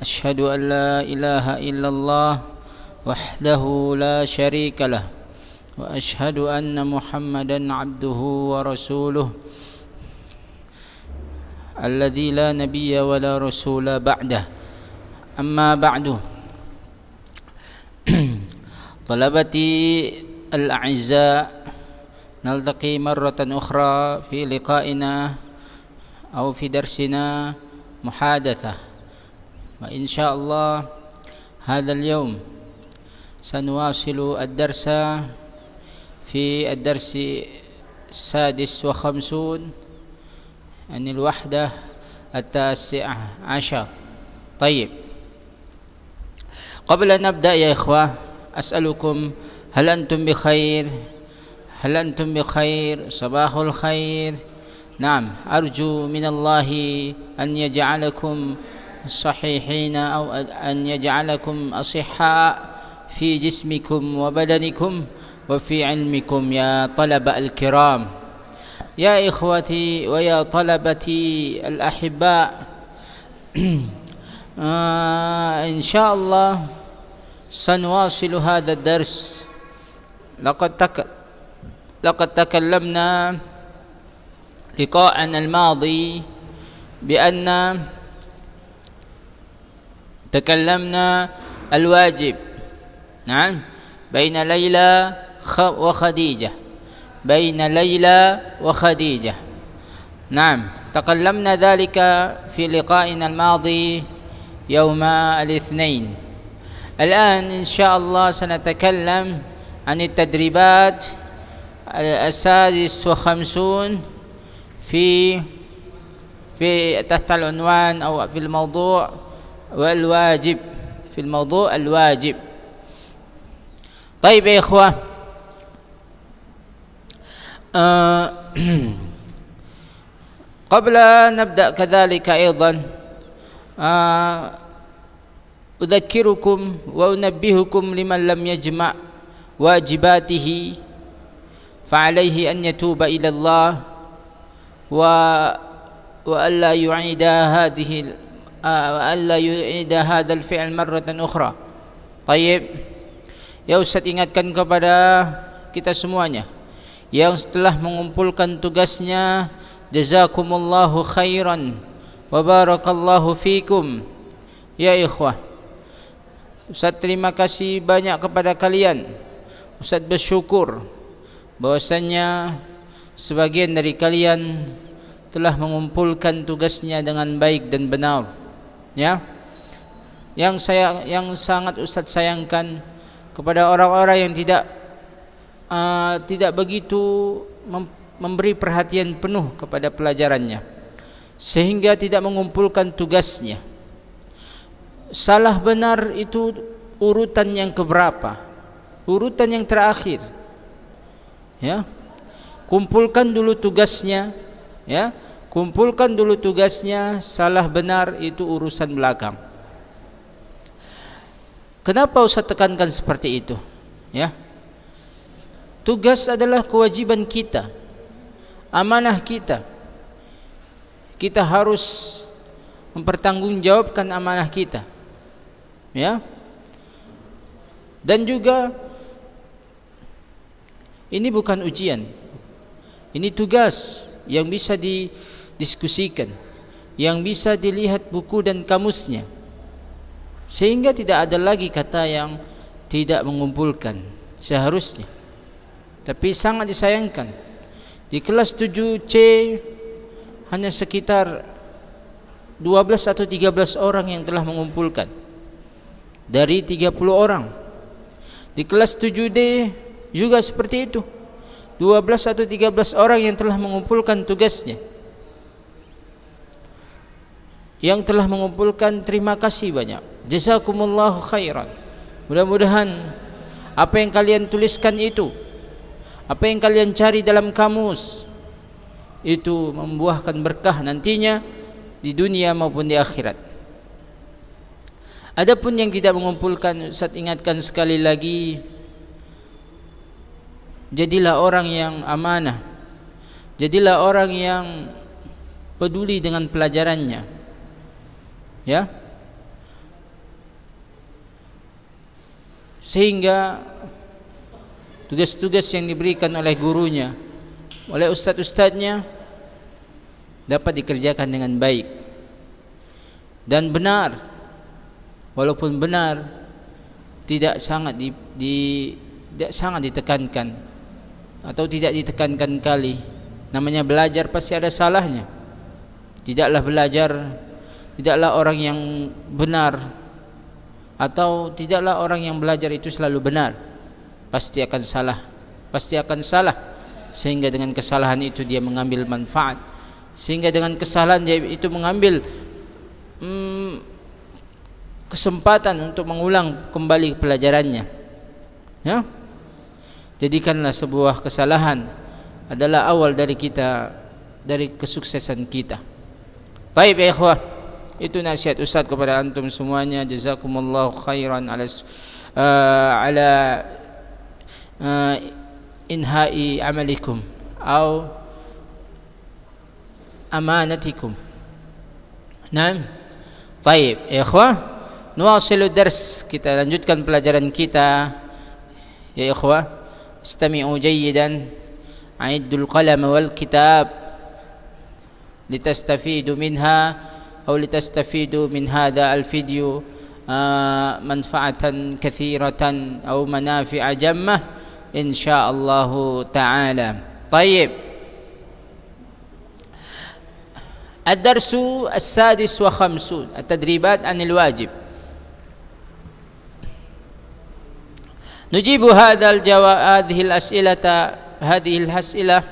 أشهد أن لا إله إلا الله وحده لا شريك له وأشهد أن محمدا عبده ورسوله الذي لا نبي ولا رسول بعده أما بعد طلبتي الأعزاء نلتقي مرة أخرى في لقائنا أو في درسنا محادثة وإن شاء الله هذا اليوم سنواصل الدرس في الدرس السادس وخمسون عن الوحدة التاسعة عشر طيب قبل أن نبدأ يا إخوة أسألكم هل أنتم بخير هل أنتم بخير صباح الخير نعم أرجو من الله أن يجعلكم الصحيحين أو أن يجعلكم أصحاء في جسمكم وبدنكم وفي علمكم يا طلبة الكرام يا إخوتي ويا طلبتي الأحباء آه إن شاء الله سنواصل هذا الدرس لقد تك... لقد تكلمنا لقاءنا الماضي بأن تكلمنا الواجب نعم بين ليلى وخديجة بين ليلى وخديجة نعم تكلمنا ذلك في لقائنا الماضي يوم الاثنين الآن إن شاء الله سنتكلم عن التدريبات السادس وخمسون في في تحت العنوان أو في الموضوع والواجب في الموضوع الواجب طيب يا إخوة آه قبل أن نبدأ كذلك أيضا آه أذكركم وأنبهكم لمن لم يجمع واجباته فعليه أن يتوب إلى الله و وألا يعيد هذه ألا يعيد هذا الفعل مرة أخرى طيب Ya Ustaz ingatkan kepada kita semuanya yang setelah mengumpulkan tugasnya jazakumullahu khairan wa barakallahu fikum ya ikhwah Ustaz terima kasih banyak kepada kalian Ustaz bersyukur bahwasanya sebagian dari kalian telah mengumpulkan tugasnya dengan baik dan benar ya yang saya yang sangat Ustaz sayangkan kepada orang-orang yang tidak uh, tidak begitu mem memberi perhatian penuh kepada pelajarannya sehingga tidak mengumpulkan tugasnya salah benar itu urutan yang keberapa urutan yang terakhir ya kumpulkan dulu tugasnya ya Kumpulkan dulu tugasnya, salah benar itu urusan belakang. Kenapa usah tekankan seperti itu? Ya. Tugas adalah kewajiban kita. Amanah kita. Kita harus mempertanggungjawabkan amanah kita. Ya. Dan juga ini bukan ujian. Ini tugas yang bisa di diskusikan yang bisa dilihat buku dan kamusnya sehingga tidak ada lagi kata yang tidak mengumpulkan seharusnya tapi sangat disayangkan di kelas 7C hanya sekitar 12 atau 13 orang yang telah mengumpulkan dari 30 orang di kelas 7D juga seperti itu 12 atau 13 orang yang telah mengumpulkan tugasnya yang telah mengumpulkan terima kasih banyak. Jazakumullah khairan. Mudah-mudahan apa yang kalian tuliskan itu, apa yang kalian cari dalam kamus itu membuahkan berkah nantinya di dunia maupun di akhirat. Adapun yang tidak mengumpulkan, Ustaz ingatkan sekali lagi jadilah orang yang amanah. Jadilah orang yang peduli dengan pelajarannya ya sehingga tugas-tugas yang diberikan oleh gurunya oleh ustadz-ustadznya dapat dikerjakan dengan baik dan benar walaupun benar tidak sangat di, di tidak sangat ditekankan atau tidak ditekankan kali namanya belajar pasti ada salahnya tidaklah belajar tidaklah orang yang benar atau tidaklah orang yang belajar itu selalu benar pasti akan salah pasti akan salah sehingga dengan kesalahan itu dia mengambil manfaat sehingga dengan kesalahan dia itu mengambil hmm, kesempatan untuk mengulang kembali pelajarannya ya jadikanlah sebuah kesalahan adalah awal dari kita dari kesuksesan kita baik ya ikhwah itu nasihat Ustaz kepada antum semuanya. jazakumullah khairan ala uh, ala uh, inhai amalikum atau amanatikum. nah, Baik, ya ikhwah, nuwasilu dars. Kita lanjutkan pelajaran kita. Ya ikhwah, istami'u jayyidan. A'iddul qalam wal kitab litastafidu minha أو لتستفيدوا من هذا الفيديو آه، منفعة كثيرة أو منافع جمة إن شاء الله تعالى طيب الدرس السادس وخمسون التدريبات عن الواجب نجيب هذا الجو... هذه الأسئلة هذه الأسئلة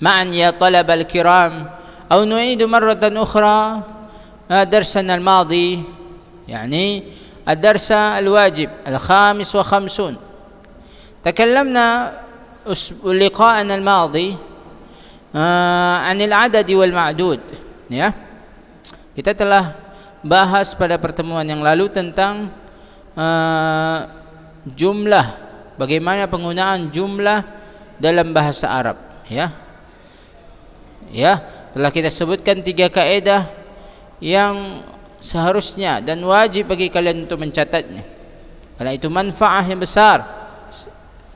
معا يا طلبة الكرام أو نعيد مرة أخرى درسنا الماضي يعني الدرس الواجب الخامس وخمسون تكلمنا لقاءنا الماضي عن العدد والمعدود ya kita telah bahas pada pertemuan yang lalu tentang uh, jumlah bagaimana penggunaan jumlah dalam bahasa Arab ya ya telah kita sebutkan tiga kaedah yang seharusnya dan wajib bagi kalian untuk mencatatnya karena itu manfaat yang besar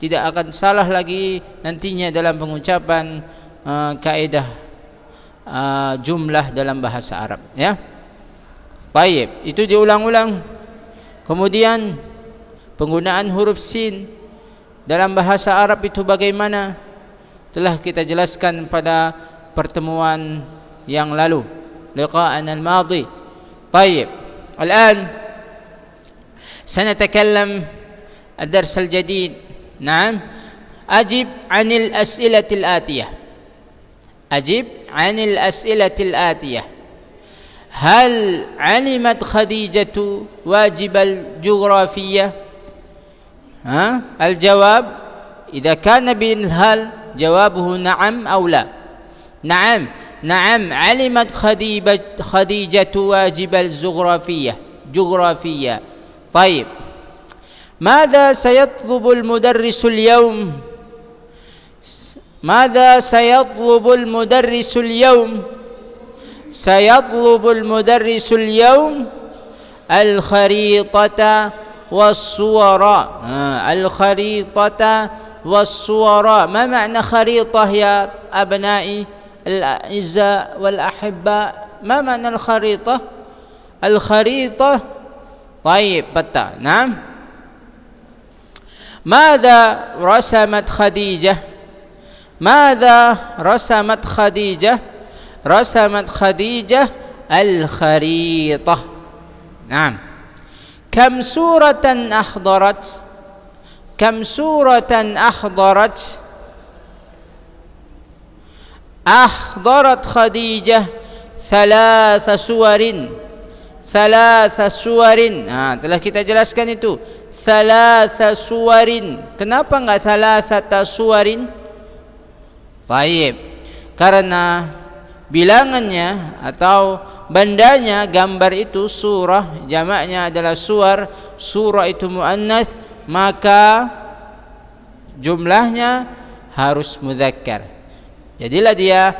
tidak akan salah lagi nantinya dalam pengucapan uh, kaedah uh, jumlah dalam bahasa Arab ya baik itu diulang-ulang kemudian penggunaan huruf sin dalam bahasa Arab itu bagaimana telah kita jelaskan pada pertemuan yang lalu لقاءنا الماضي طيب الآن سنتكلم الدرس الجديد نعم أجب عن الأسئلة الآتية أجب عن الأسئلة الآتية هل علمت خديجة واجب الجغرافية ها الجواب إذا كان بالهل جوابه نعم أو لا نعم نعم علمت خديجة خديجة واجب الجغرافية جغرافية طيب ماذا سيطلب المدرس اليوم ماذا سيطلب المدرس اليوم سيطلب المدرس اليوم الخريطة والصور آه. الخريطة والصور ما معنى خريطة يا أبنائي الأعزاء والأحباء ما معنى الخريطة الخريطة طيب بتا نعم ماذا رسمت خديجة ماذا رسمت خديجة رسمت خديجة الخريطة نعم كم سورة أحضرت كم سورة أحضرت akhdarat Khadijah thalatha suwarin thalatha suwarin ha, telah kita jelaskan itu thalatha suwarin kenapa enggak thalatha suwarin baik karena bilangannya atau bandanya gambar itu surah jamaknya adalah suar surah itu muannas maka jumlahnya harus muzakkar Jadilah dia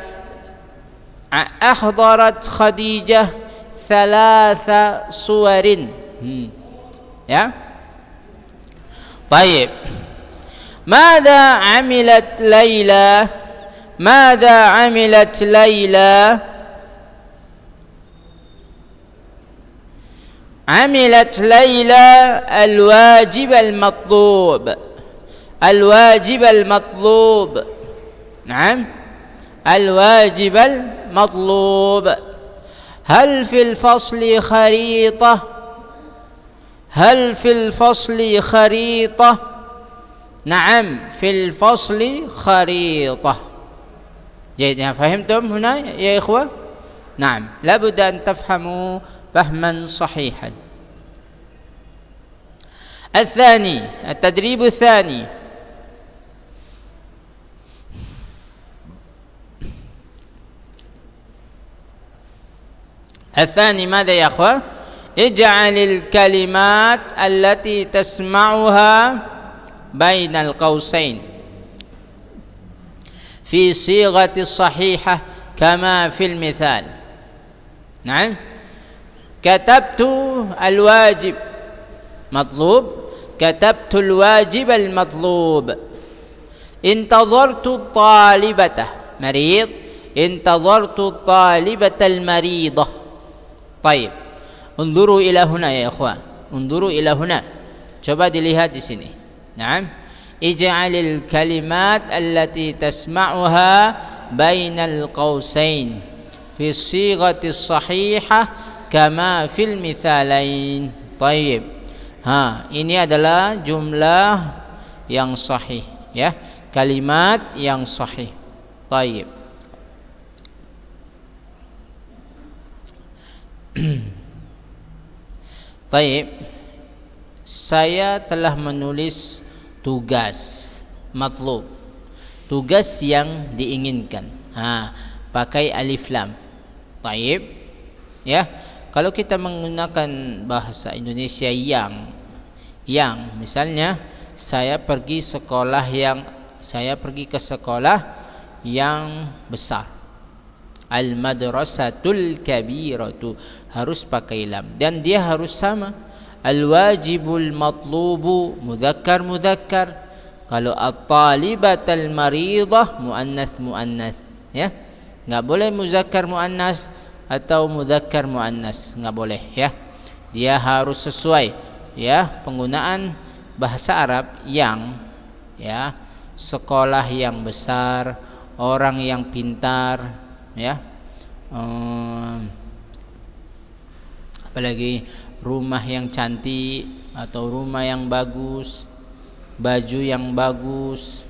akhdarat Khadijah thalatha suwarin. Hmm. Ya. طيب ماذا عملت ليلى ماذا عملت ليلى عملت ليلى الواجب المطلوب الواجب المطلوب نعم الواجب المطلوب هل في الفصل خريطة هل في الفصل خريطة نعم في الفصل خريطة جيد فهمتم هنا يا إخوة نعم لابد أن تفهموا فهما صحيحا الثاني التدريب الثاني الثاني ماذا يا أخوة اجعل الكلمات التي تسمعها بين القوسين في صيغة الصحيحة كما في المثال نعم كتبت الواجب مطلوب كتبت الواجب المطلوب انتظرت الطالبة مريض انتظرت الطالبة المريضة Taib. Unduru ila huna ya ikhwah. Unduru ila huna. Coba dilihat di sini. Naam. Ij'alil kalimat allati tasma'uha bainal qausain fi sighati sahihah kama fil mithalain. Taib. Ha, ini adalah jumlah yang sahih ya. Kalimat yang sahih. Taib. Taib saya telah menulis tugas matlub tugas yang diinginkan ha, pakai alif lam Taib ya kalau kita menggunakan bahasa Indonesia yang yang misalnya saya pergi sekolah yang saya pergi ke sekolah yang besar al madrasatul kabiratu harus pakai lam dan dia harus sama al wajibul matlubu mudzakkar mudzakkar kalau at talibatal maridah muannas muannas ya nggak boleh muzakkar muannas atau muzakkar muannas nggak boleh ya dia harus sesuai ya penggunaan bahasa Arab yang ya sekolah yang besar orang yang pintar ya um, apalagi rumah yang cantik atau rumah yang bagus baju yang bagus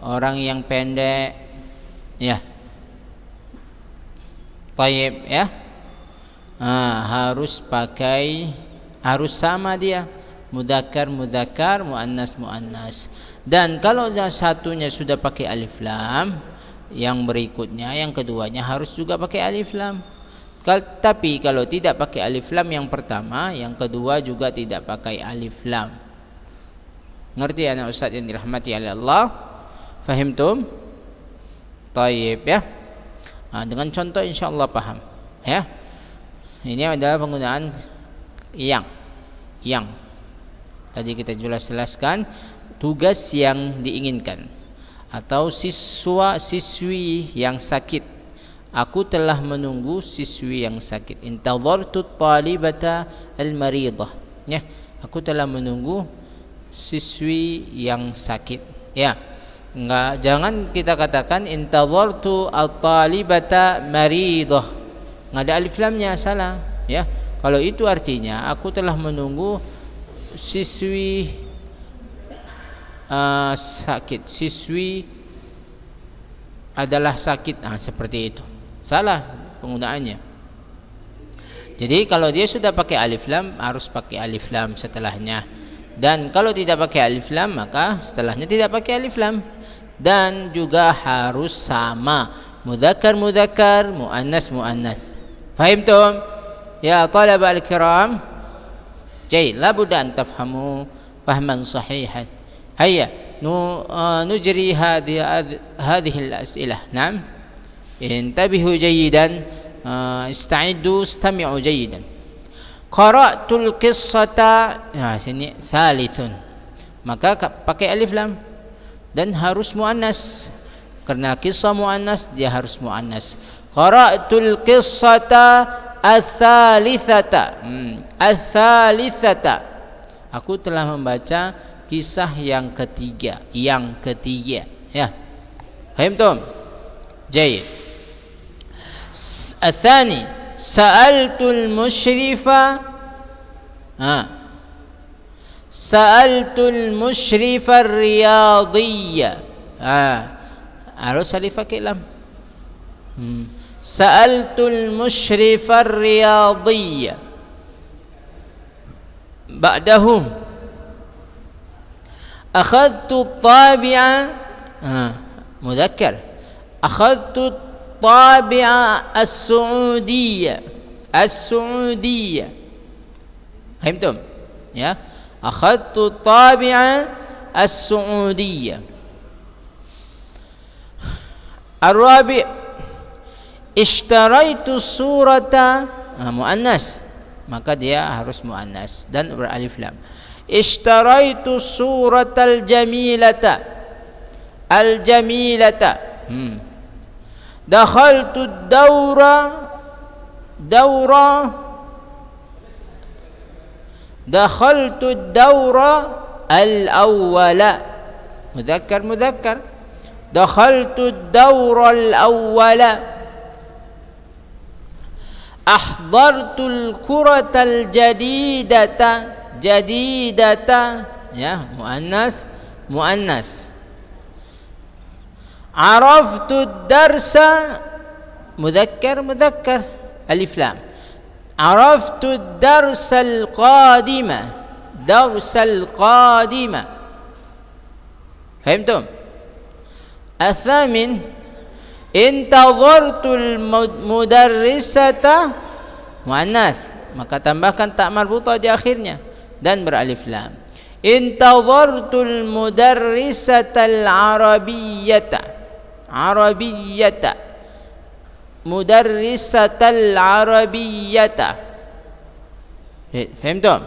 orang yang pendek ya Taib ya nah, harus pakai harus sama dia mudakar mudakar muannas muannas dan kalau yang satunya sudah pakai alif lam yang berikutnya yang keduanya harus juga pakai alif lam Kal tapi kalau tidak pakai alif lam yang pertama yang kedua juga tidak pakai alif lam ngerti ya, anak ustaz yang dirahmati oleh Allah fahimtum taib ya nah, dengan contoh insya Allah paham ya ini adalah penggunaan yang yang tadi kita jelas jelaskan tugas yang diinginkan atau siswa siswi yang sakit aku telah menunggu siswi yang sakit intadhartu talibata al-maridah ya aku telah menunggu siswi yang sakit ya enggak jangan kita katakan intadhartu at-talibata maridah enggak ada alif lamnya salah ya kalau itu artinya aku telah menunggu siswi Eh, sakit siswi adalah sakit nah, seperti itu salah penggunaannya jadi kalau dia sudah pakai alif lam harus pakai alif lam setelahnya dan kalau tidak pakai alif lam maka setelahnya tidak pakai alif lam dan juga harus sama mudzakkar mudzakkar muannas muannas fahim tom ya talab al-kiram jadi labudda tafhamu fahman sahihan هيا نجري هذه هذه الأسئلة نعم انتبهوا جيدا استعدوا استمعوا جيدا قرأت القصة nah maka pakai alif lam dan harus muannas karena kisah muannas dia harus muannas qara'tul qissata ats-tsalitsata hmm, ats-tsalitsata aku telah membaca kisah yang ketiga yang ketiga ya فهمتم جيد الثاني سألت المشرفة آه. سألت المشرف الرياضي آه. harus alif سألت المشرفة الرياضية بعدهم أخذت الطابع آه مذكر أخذت الطابعة السعودية السعودية فهمتم؟ يا أخذت الطابعة السعودية الرابع اشتريت الصورة آه، مؤنث maka dia harus muannas dan beralif lam. اشتريت الصورة الجميلة الجميلة دخلت الدورة دورة دخلت الدورة الأول مذكر مذكر دخلت الدور الأول أحضرت الكرة الجديدة جديدة يا مؤنث مؤنث عرفت الدرس مذكر مذكر ألف لام عرفت الدرس القادمة درس القادمة فهمتم؟ الثامن انتظرت المدرسة مؤنث maka tambahkan tak marbutah di akhirnya dan beralif lam intadhartul mudarrisatal arabiyyata arabiyyata mudarrisatal arabiyyata Faham tak?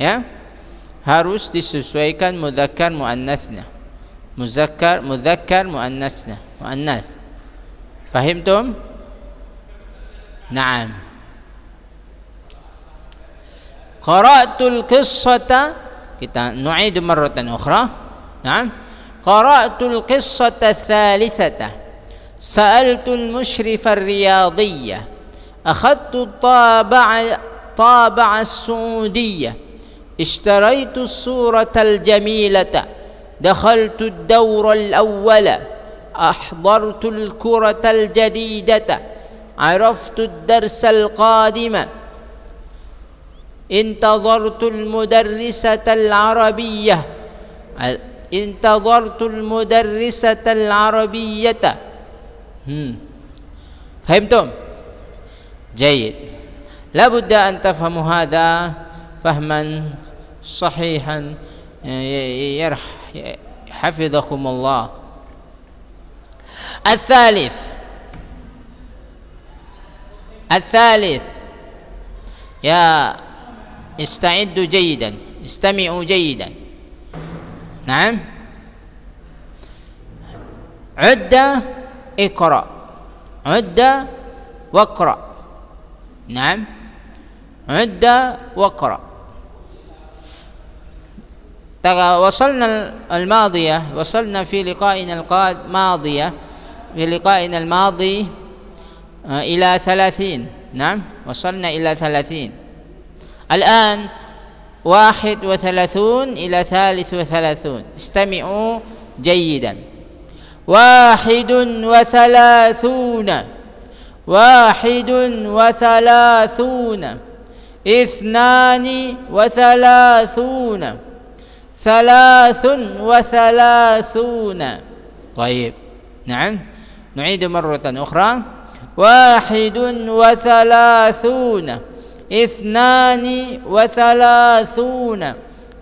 Ya? Harus disesuaikan muzakkar muannatsnya. Muzakkar muzakkar muannatsnya, Faham Fahimtum? Naam. قرأت القصة kita نعيد مرة أخرى نعم قرأت القصة الثالثة سألت المشرف الرياضية أخذت الطابع طابع السعودية اشتريت الصورة الجميلة دخلت الدور الأول أحضرت الكرة الجديدة عرفت الدرس القادم انتظرت المدرسة العربية انتظرت المدرسة العربية فهمتم؟ جيد لا بد أن تفهموا هذا فهما صحيحا يرح حفظكم الله الثالث الثالث يا استعدوا جيدا استمعوا جيدا نعم عد اقرأ عد واقرأ نعم عد واقرأ ترى وصلنا الماضية وصلنا في لقائنا الماضية في لقائنا الماضي آه، إلى ثلاثين نعم وصلنا إلى ثلاثين الآن واحد وثلاثون إلى ثالث وثلاثون استمعوا جيدا واحد وثلاثون واحد وثلاثون اثنان وثلاثون ثلاث وثلاثون طيب نعم نعيد مرة أخرى واحد وثلاثون اثنان وثلاثون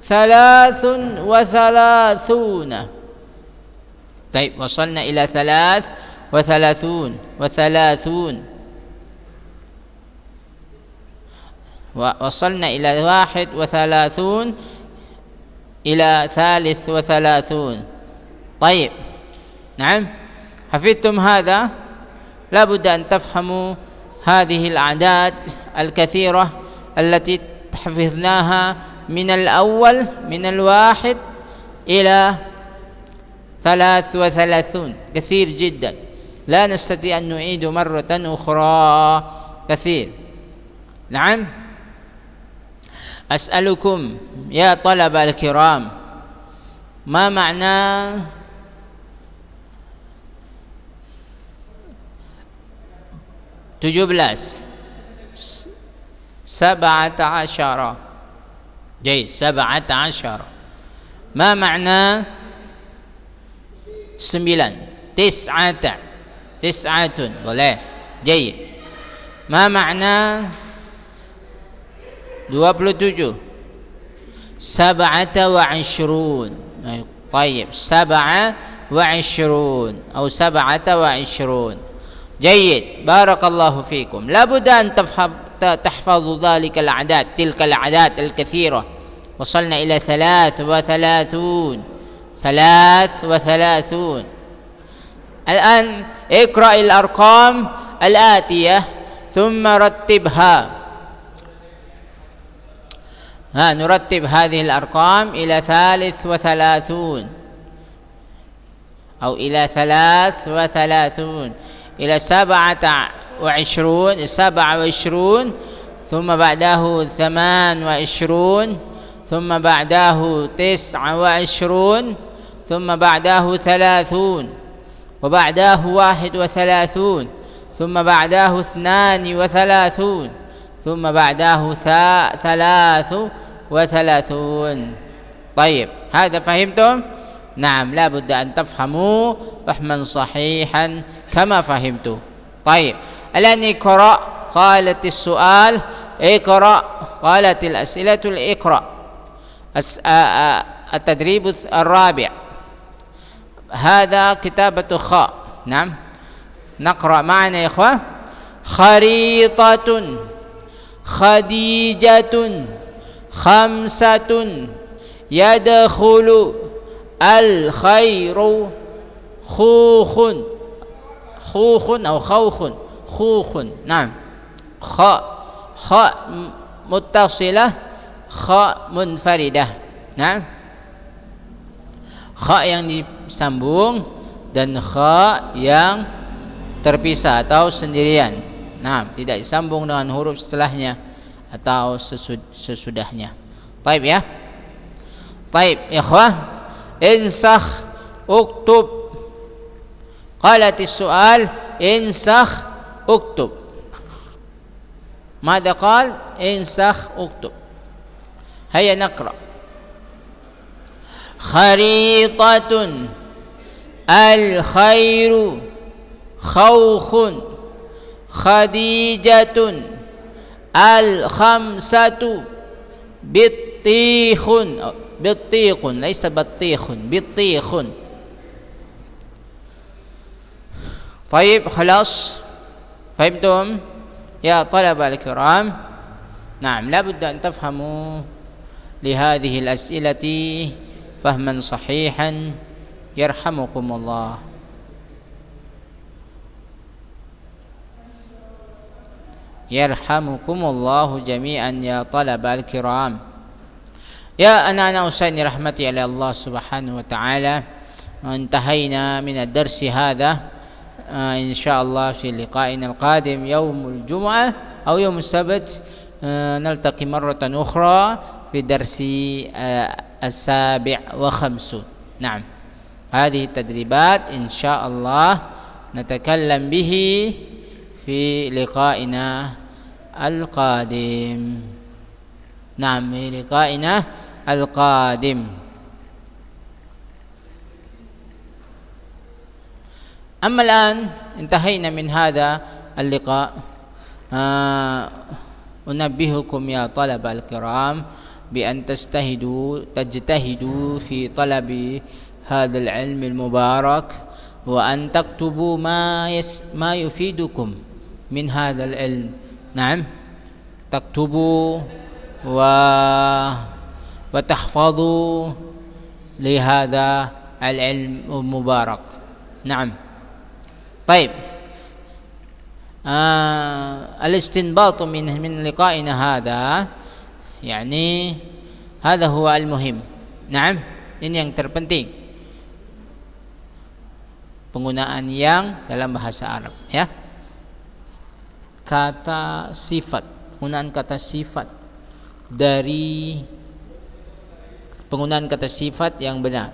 ثلاث وثلاثون طيب وصلنا إلى ثلاث وثلاثون وثلاثون وصلنا إلى واحد وثلاثون إلى ثالث وثلاثون طيب نعم حفظتم هذا لابد أن تفهموا هذه الأعداد الكثيرة التي حفظناها من الأول من الواحد إلى ثلاث وثلاثون كثير جدا لا نستطيع أن نعيد مرة أخرى كثير نعم أسألكم يا طلبة الكرام ما معنى تجوب لاس سبعة عشر جيد سبعة عشر ما معنى سميلان تسعة تسعة boleh جيد ما معنى 27 sab'ata سبعة وعشرون طيب سبعة وعشرون أو سبعة وعشرون جيد بارك الله فيكم لابد أن تفهم حتى تحفظ ذلك العداد تلك العداد الكثيرة وصلنا إلى ثلاث وثلاثون ثلاث وثلاثون الآن اقرأ الأرقام الآتية ثم رتبها ها نرتب هذه الأرقام إلى ثالث وثلاثون أو إلى ثلاث وثلاثون إلى سبعة وعشرون سبعة وعشرون ثم بعده ثمان وعشرون ثم بعده تسعة وعشرون ثم بعده ثلاثون وبعده واحد وثلاثون ثم بعده اثنان وثلاثون ثم بعده ثلاث وثلاثون طيب هذا فهمتم؟ نعم لا بد أن تفهموا فهما صحيحا كما فهمتم طيب الآن اقرأ قالت السؤال اقرأ قالت الأسئلة الاقرأ التدريب الرابع هذا كتابة خاء نعم نقرأ معنا يا إخوة خريطة خديجة خمسة يدخل الخير خوخ خوخ أو خوخ khukhun nah kha kha muttasilah kha munfaridah nah kha yang disambung dan kha yang terpisah atau sendirian nah tidak disambung dengan huruf setelahnya atau sesudahnya taib ya taib ikhwah insakh uktub qalat soal insakh اكتب ماذا قال انسخ اكتب هيا نقرأ خريطة الخير خوخ خديجة الخمسة بطيخ بطيق ليس بطيخ بطيخ طيب خلاص فهمتم يا طلبة الكرام نعم لابد أن تفهموا لهذه الأسئلة فهما صحيحا يرحمكم الله يرحمكم الله جميعا يا طلبة الكرام يا أنا أساني رحمتي على الله سبحانه وتعالى وانتهينا من الدرس هذا آه، إن شاء الله في لقائنا القادم يوم الجمعة أو يوم السبت آه، نلتقي مرة أخرى في درس آه، السابع وخمسون نعم هذه التدريبات إن شاء الله نتكلم به في لقائنا القادم نعم في لقائنا القادم أما الآن انتهينا من هذا اللقاء آه، أنبهكم يا طلبة الكرام بأن تجتهدوا تجتهدوا في طلب هذا العلم المبارك وأن تكتبوا ما يس ما يفيدكم من هذا العلم نعم تكتبوا و وتحفظوا لهذا العلم المبارك نعم baik, Uh, al-istinbatu min min liqa'ina hadha yani hadha huwa al-muhim. Naam, ini yang terpenting. Penggunaan yang dalam bahasa Arab, ya. Kata sifat, penggunaan kata sifat dari penggunaan kata sifat yang benar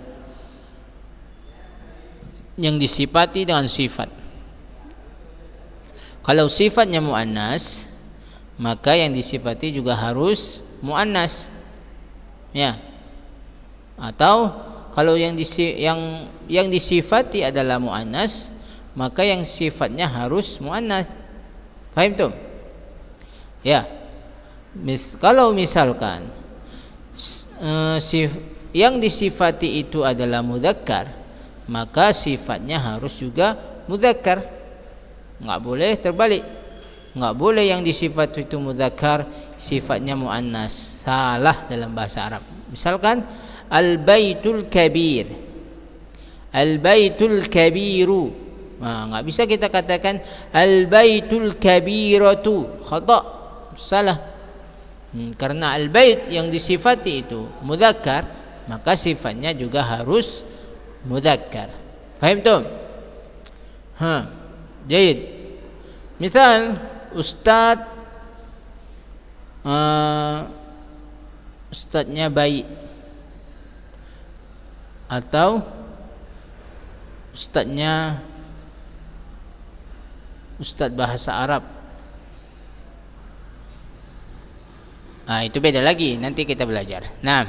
yang disifati dengan sifat kalau sifatnya muannas, maka yang disifati juga harus muannas. Ya. Atau kalau yang disi, yang yang disifati adalah muannas, maka yang sifatnya harus muannas. Paham tuh? Ya. Mis, kalau misalkan e, sif, yang disifati itu adalah mu'dakkar, maka sifatnya harus juga mu'dakkar nggak boleh terbalik nggak boleh yang disifat itu mudzakkar sifatnya muannas salah dalam bahasa Arab misalkan al baitul kabir al baitul kabiru nah, nggak bisa kita katakan al baitul kabiratu khata salah hmm, karena al bait yang disifati itu mudzakkar maka sifatnya juga harus mudzakkar paham tuh ha jahit misal ustad, eh, uh, baik atau ustadnya ustad bahasa Arab Nah, itu beda lagi. Nanti kita belajar. Nah,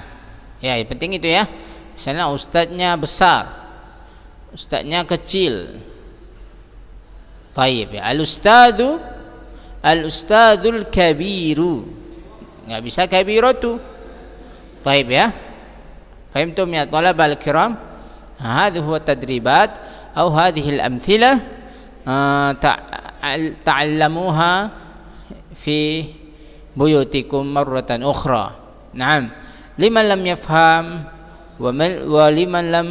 ya yang penting itu ya. Misalnya ustadnya besar, ustadnya kecil, طيب الأستاذ الأستاذ الكبير nggak يعني كبيرته طيب يا فهمتم يا طلبة الكرام هذا هو التدريبات أو هذه الأمثلة آه، تعلموها في بيوتكم مرة أخرى نعم لمن لم يفهم ولمن لم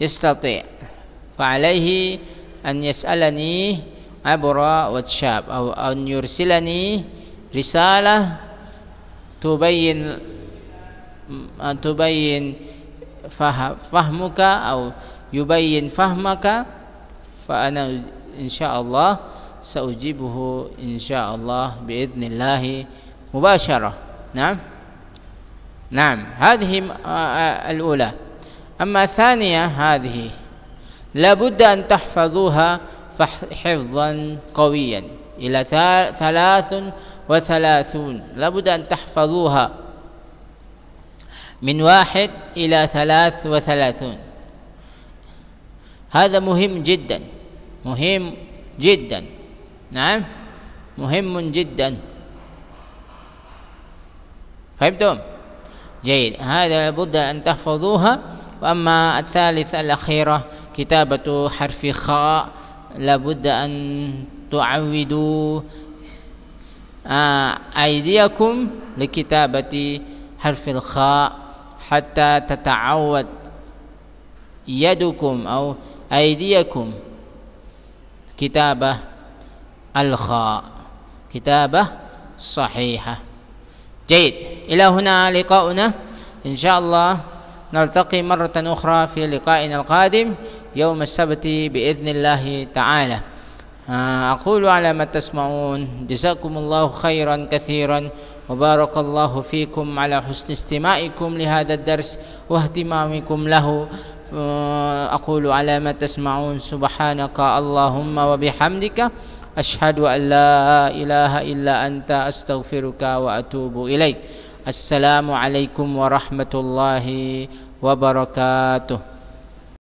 يستطيع فعليه أن يسألني عبر واتشاب أو أن يرسلني رسالة تبين تبين فهمك أو يبين فهمك فأنا إن شاء الله سأجيبه إن شاء الله بإذن الله مباشرة نعم نعم هذه آه، آه، الأولى أما الثانية هذه لابد أن تحفظوها حفظا قويا إلى ثلاث وثلاثون لابد أن تحفظوها من واحد إلى ثلاث وثلاثون هذا مهم جدا مهم جدا نعم مهم جدا فهمتم جيد هذا لابد أن تحفظوها وأما الثالث الأخيرة كتابة حرف خاء لابد أن تعودوا آه، أيديكم لكتابة حرف الخاء حتى تتعود يدكم أو أيديكم كتابة الخاء كتابة صحيحة جيد إلى هنا لقاؤنا إن شاء الله نلتقي مرة أخرى في لقائنا القادم يوم السبت بإذن الله تعالى آه، أقول على ما تسمعون جزاكم الله خيرا كثيرا وبارك الله فيكم على حسن استماعكم لهذا الدرس واهتمامكم له آه، أقول على ما تسمعون سبحانك اللهم وبحمدك أشهد أن لا إله إلا أنت أستغفرك وأتوب إليك السلام عليكم ورحمة الله وبركاته